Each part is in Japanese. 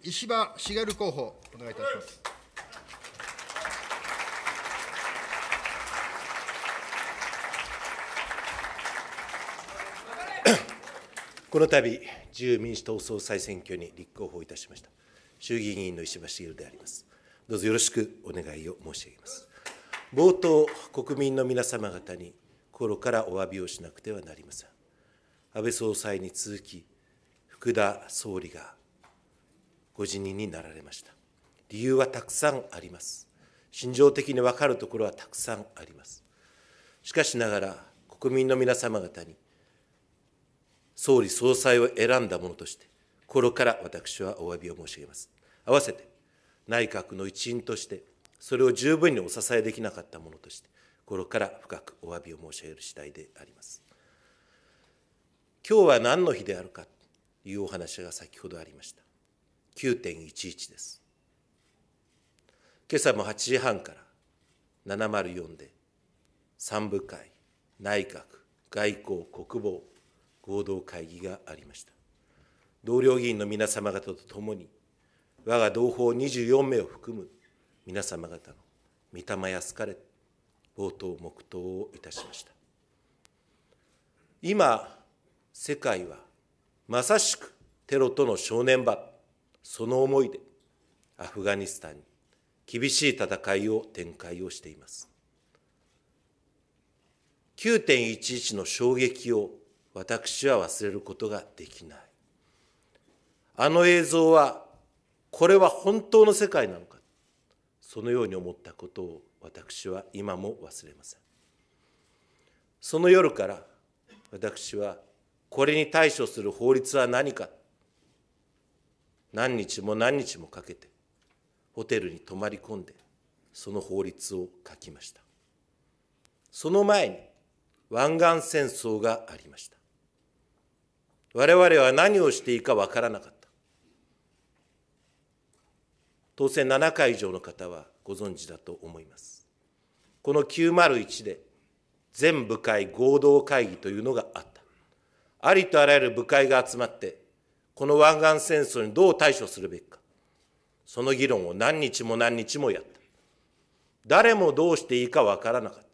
石破茂候補、お願いいたします。この度、自由民主党総裁選挙に立候補いたしました。衆議院議員の石破茂であります。どうぞよろしくお願いを申し上げます。冒頭、国民の皆様方に心からお詫びをしなくてはなりません。安倍総裁に続き、福田総理がご辞任になられました理由はたくさんあります心情的に分かるところはたくさんありますしかしながら国民の皆様方に総理総裁を選んだものとして心から私はお詫びを申し上げます合わせて内閣の一員としてそれを十分にお支えできなかったものとして心から深くお詫びを申し上げる次第であります今日は何の日であるかというお話が先ほどありました9.11です。今朝も8時半から704で3部会、内閣、外交、国防合同会議がありました。同僚議員の皆様方と共に、我が同胞24名を含む皆様方の御霊やすかれ、冒頭黙祷をいたしました。今、世界はまさしくテロとの正念場その思いでアフガニスタンに厳しい戦いを展開をしています9.11の衝撃を私は忘れることができないあの映像はこれは本当の世界なのかそのように思ったことを私は今も忘れませんその夜から私はこれに対処する法律は何か何日も何日もかけてホテルに泊まり込んでその法律を書きましたその前に湾岸戦争がありました我々は何をしていいかわからなかった当選7回以上の方はご存知だと思いますこの901で全部会合同会議というのがあったありとあらゆる部会が集まってこの湾岸戦争にどう対処するべきか、その議論を何日も何日もやった。誰もどうしていいかわからなかった。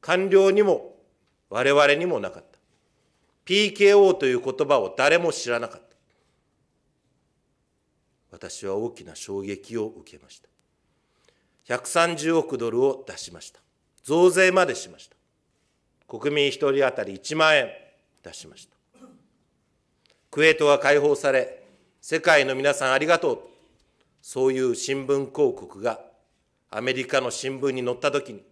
官僚にも我々にもなかった。PKO という言葉を誰も知らなかった。私は大きな衝撃を受けました。130億ドルを出しました。増税までしました。国民1人当たり1万円出しました。クウェートは解放され、世界の皆さんありがとう。そういう新聞広告がアメリカの新聞に載った時に、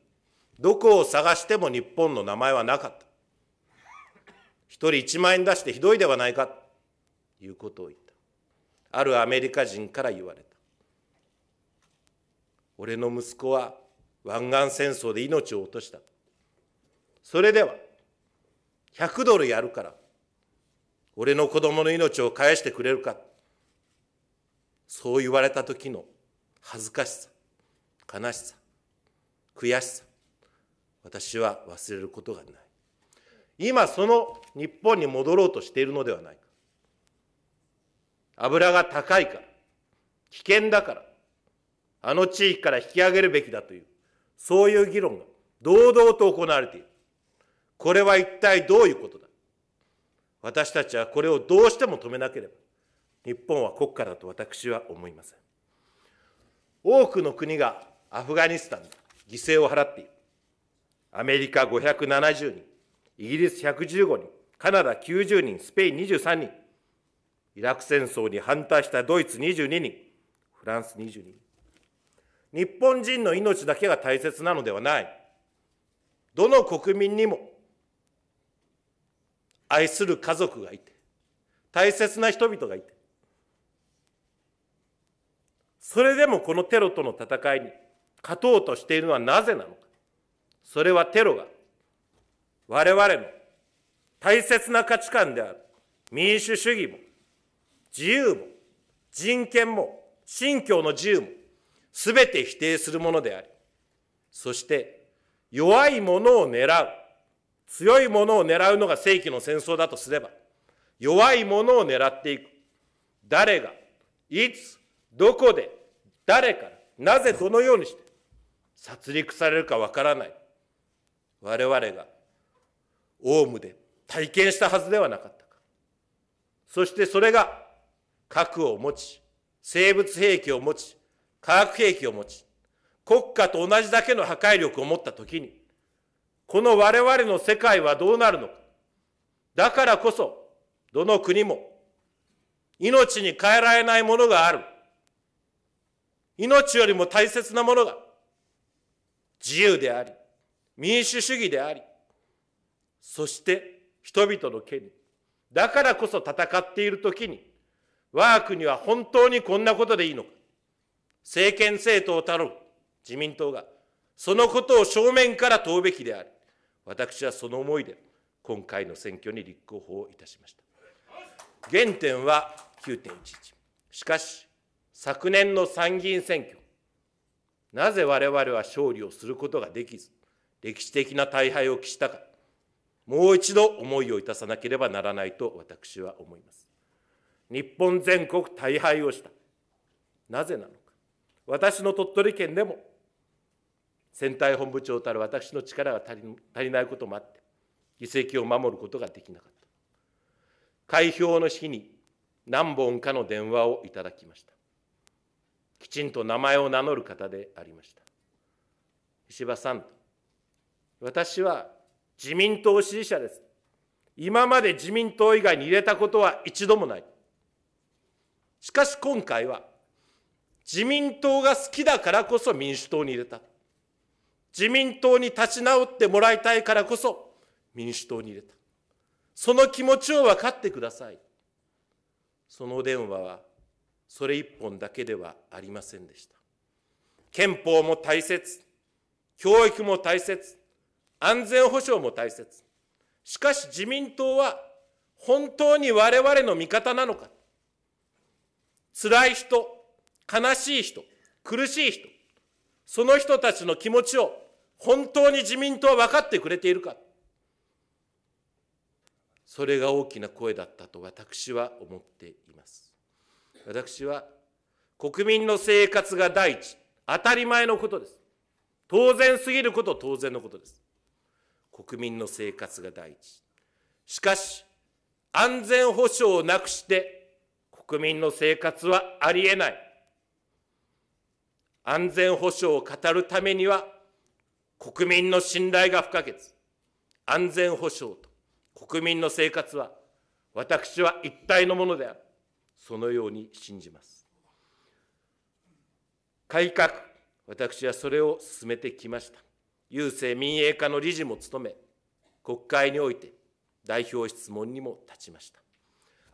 どこを探しても日本の名前はなかった。一人一万円出してひどいではないか、ということを言った。あるアメリカ人から言われた。俺の息子は湾岸戦争で命を落とした。それでは、100ドルやるから、俺の子供の命を返してくれるかそう言われた時の恥ずかしさ悲しさ悔しさ私は忘れることがない今その日本に戻ろうとしているのではないか油が高いから危険だからあの地域から引き上げるべきだというそういう議論が堂々と行われているこれは一体どういうことだ私たちはこれをどうしても止めなければ、日本は国家だと私は思いません。多くの国がアフガニスタンに犠牲を払っている。アメリカ570人、イギリス115人、カナダ90人、スペイン23人、イラク戦争に反対したドイツ22人、フランス22人。日本人の命だけが大切なのではない。どの国民にも愛する家族がいて、大切な人々がいて、それでもこのテロとの戦いに勝とうとしているのはなぜなのか。それはテロが我々の大切な価値観である民主主義も自由も人権も信教の自由もすべて否定するものであり、そして弱いものを狙う強いものを狙うのが正規の戦争だとすれば、弱いものを狙っていく。誰が、いつ、どこで、誰から、なぜどのようにして、殺戮されるかわからない。我々が、オウムで体験したはずではなかったか。そしてそれが、核を持ち、生物兵器を持ち、化学兵器を持ち、国家と同じだけの破壊力を持ったときに、この我々の世界はどうなるのか。だからこそ、どの国も、命に変えられないものがある。命よりも大切なものが、自由であり、民主主義であり、そして人々の権利。だからこそ戦っているときに、我が国は本当にこんなことでいいのか。政権政党たる自民党が、そのことを正面から問うべきである。私はその思いで今回の選挙に立候補をいたしました原点は9.11しかし昨年の参議院選挙なぜ我々は勝利をすることができず歴史的な大敗を期したかもう一度思いをいたさなければならないと私は思います日本全国大敗をしたなぜなのか私の鳥取県でも選対本部長たる私の力が足り足りないこともあって議席を守ることができなかった開票の日に何本かの電話をいただきましたきちんと名前を名乗る方でありました石破さん私は自民党支持者です今まで自民党以外に入れたことは一度もないしかし今回は自民党が好きだからこそ民主党に入れた自民党に立ち直ってもらいたいからこそ民主党に入れた。その気持ちを分かってください。その電話はそれ一本だけではありませんでした。憲法も大切、教育も大切、安全保障も大切。しかし自民党は本当に我々の味方なのか。辛い人、悲しい人、苦しい人、その人たちの気持ちを本当に自民党は分かってくれているかそれが大きな声だったと私は思っています私は国民の生活が第一当たり前のことです当然すぎること当然のことです国民の生活が第一しかし安全保障をなくして国民の生活はありえない安全保障を語るためには、国民の信頼が不可欠。安全保障と国民の生活は、私は一体のものである。そのように信じます。改革、私はそれを進めてきました。郵政民営化の理事も務め、国会において代表質問にも立ちました。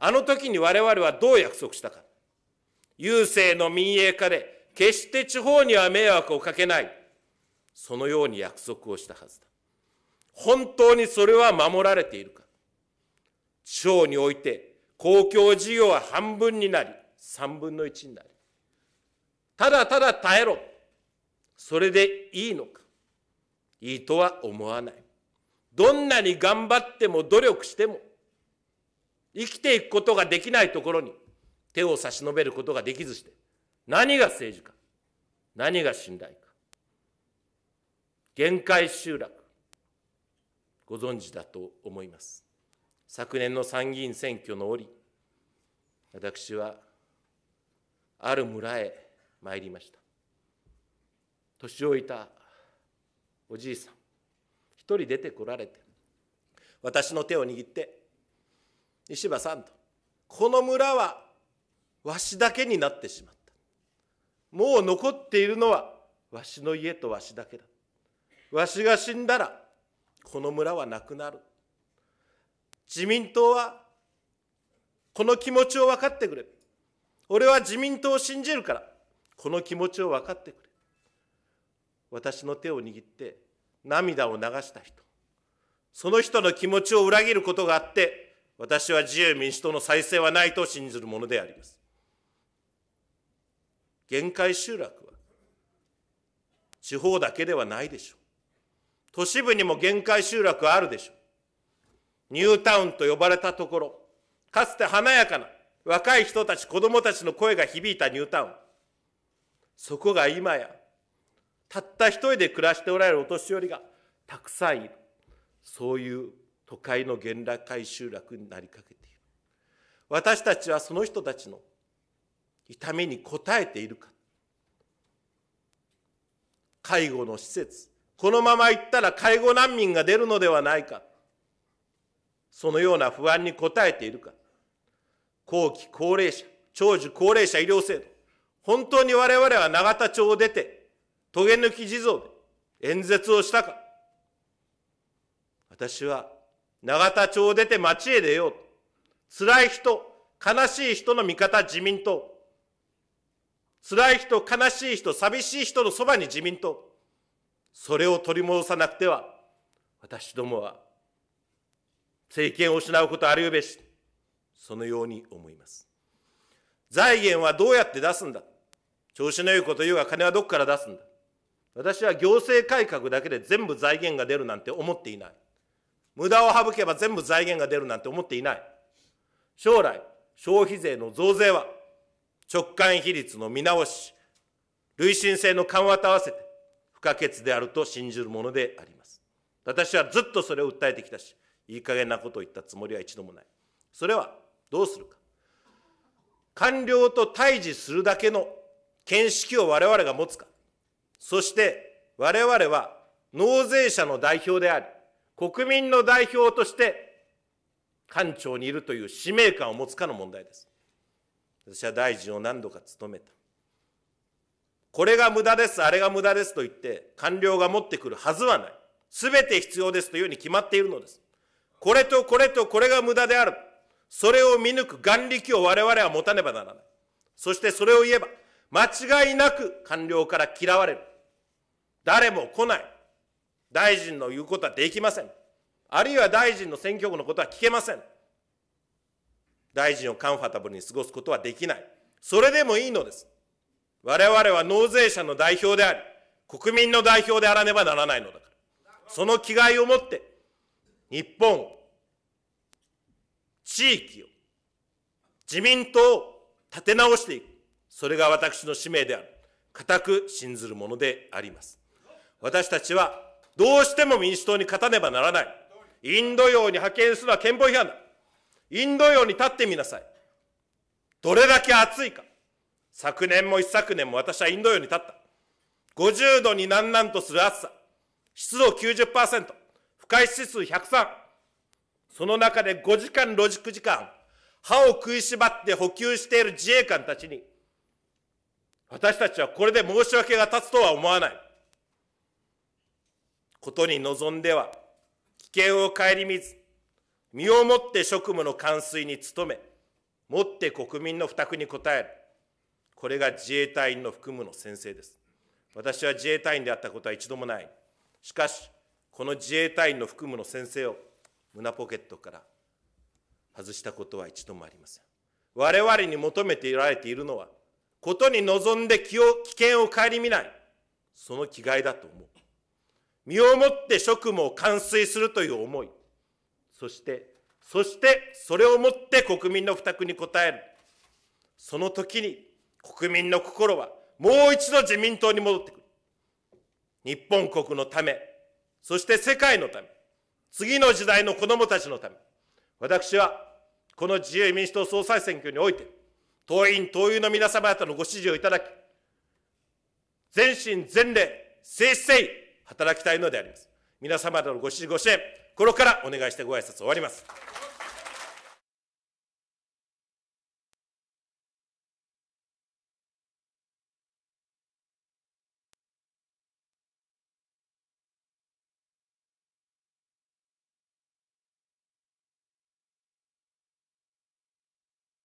あの時に我々はどう約束したか。郵政の民営化で決して地方には迷惑をかけない。そのように約束をしたはずだ。本当にそれは守られているか。地方において公共事業は半分になり、3分の1になり。ただただ耐えろ。それでいいのか。いいとは思わない。どんなに頑張っても努力しても、生きていくことができないところに手を差し伸べることができずして、何が政治か何が信頼か限界集落ご存知だと思います昨年の参議院選挙の折私はある村へ参りました年老いたおじいさん一人出てこられて私の手を握って「石破さん」と「この村はわしだけになってしまった」もう残っているのはわしの家とわしだけだわしが死んだらこの村はなくなる自民党はこの気持ちを分かってくれ俺は自民党を信じるからこの気持ちを分かってくれ私の手を握って涙を流した人その人の気持ちを裏切ることがあって私は自由民主党の再生はないと信じるものであります限界集落は地方だけではないでしょう。都市部にも限界集落はあるでしょう。ニュータウンと呼ばれたところ、かつて華やかな若い人たち、子供たちの声が響いたニュータウン。そこが今や、たった一人で暮らしておられるお年寄りがたくさんいる。そういう都会の限界集落になりかけている。私たちはその人たちの痛みに応えているか介護の施設このまま行ったら介護難民が出るのではないかそのような不安に応えているか後期高齢者長寿高齢者医療制度本当に我々は永田町を出てトゲ抜き地蔵で演説をしたか私は永田町を出て町へ出ようと辛い人悲しい人の味方自民党辛い人、悲しい人、寂しい人のそばに自民党。それを取り戻さなくては、私どもは政権を失うことあるよべし、そのように思います。財源はどうやって出すんだ調子の良いこと言うが金はどこから出すんだ私は行政改革だけで全部財源が出るなんて思っていない。無駄を省けば全部財源が出るなんて思っていない。将来、消費税の増税は直間比率の見直し、累進性の緩和と合わせて不可欠であると信じるものであります。私はずっとそれを訴えてきたし、いい加減なことを言ったつもりは一度もない。それはどうするか。官僚と対峙するだけの見識を我々が持つか。そして我々は納税者の代表であり、国民の代表として官庁にいるという使命感を持つかの問題です。私は大臣を何度か務めた。これが無駄です、あれが無駄ですと言って、官僚が持ってくるはずはない。すべて必要ですというに決まっているのです。これとこれとこれが無駄である。それを見抜く眼力を我々は持たねばならない。そしてそれを言えば、間違いなく官僚から嫌われる。誰も来ない。大臣の言うことはできません。あるいは大臣の選挙区のことは聞けません。大臣をカンファタブルに過ごすことはできない。それでもいいのです。我々は納税者の代表であり、国民の代表であらねばならないのだから。その気概を持って、日本を、地域を、自民党を立て直していく。それが私の使命である。固く信ずるものであります。私たちは、どうしても民主党に勝たねばならない。インド洋に派遣するのは憲法違反だ。インド洋に立ってみなさい。どれだけ暑いか。昨年も一昨年も私はインド洋に立った。50度になんなんとする暑さ。湿度90%。不快指数103。その中で5時間ロジック時間、歯を食いしばって補給している自衛官たちに、私たちはこれで申し訳が立つとは思わない。ことに望んでは、危険を顧みず、身をもって職務の完遂に努め、もって国民の負託に応える。これが自衛隊員の含むの先生です。私は自衛隊員であったことは一度もない。しかし、この自衛隊員の含むの先生を胸ポケットから外したことは一度もありません。我々に求めていられているのは、ことに望んで気を危険を顧みない、その気概だと思う。身をもって職務を完遂するという思い。そして、そしてそれをもって国民の負託に応える。その時に国民の心はもう一度自民党に戻ってくる。日本国のため、そして世界のため、次の時代の子供たちのため、私はこの自由民主党総裁選挙において、党員・党友の皆様方のご支持をいただき、全身全霊、誠誠働きたいのであります。皆様方のご支持、ご支援、心からお願いしてご挨拶を終わります。